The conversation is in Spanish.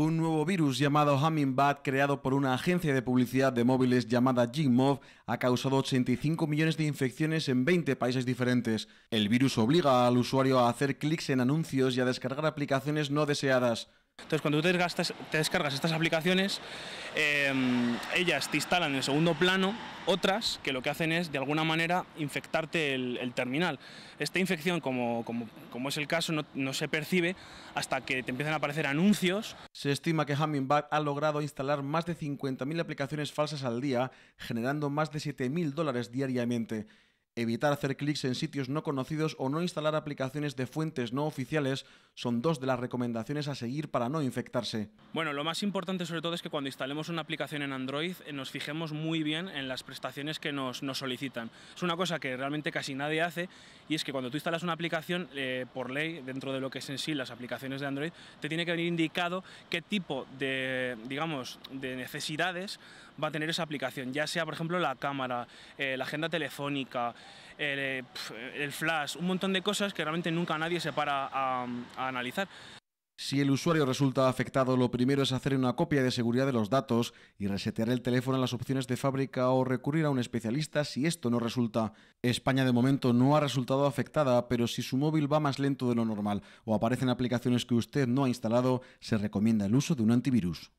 Un nuevo virus llamado HummingBat, creado por una agencia de publicidad de móviles llamada Gmov, ha causado 85 millones de infecciones en 20 países diferentes. El virus obliga al usuario a hacer clics en anuncios y a descargar aplicaciones no deseadas. Entonces, cuando tú te descargas estas aplicaciones, em, ellas te instalan en el segundo plano otras que lo que hacen es, de alguna manera, infectarte el, terminal. Esta infección, como, es el caso, no, se percibe hasta que te empiezan a aparecer anuncios se estima que Hummingbird ha logrado instalar más de 50.000 aplicaciones falsas al día, generando más de 7.000 dólares diariamente. Evitar hacer clics en sitios no conocidos o no instalar aplicaciones de fuentes no oficiales son dos de las recomendaciones a seguir para no infectarse. Bueno, lo más importante sobre todo es que cuando instalemos una aplicación en Android eh, nos fijemos muy bien en las prestaciones que nos, solicitan. Es una cosa que realmente casi nadie hace y es que cuando tú instalas una aplicación, eh, por ley, dentro de lo que es en sí las aplicaciones de Android, te tiene que venir indicado qué tipo de, digamos, de necesidades va a tener esa aplicación, ya sea, por ejemplo, la cámara, eh, la agenda telefónica, eh, el, flash, un montón de cosas que realmente nunca nadie se para a, a analizar. Si el usuario resulta afectado, lo primero es hacer una copia de seguridad de los datos y resetear el teléfono en las opciones de fábrica o recurrir a un especialista si esto no resulta. España de momento no ha resultado afectada, pero si su móvil va más lento de lo normal o aparecen aplicaciones que usted no ha instalado, se recomienda el uso de un antivirus.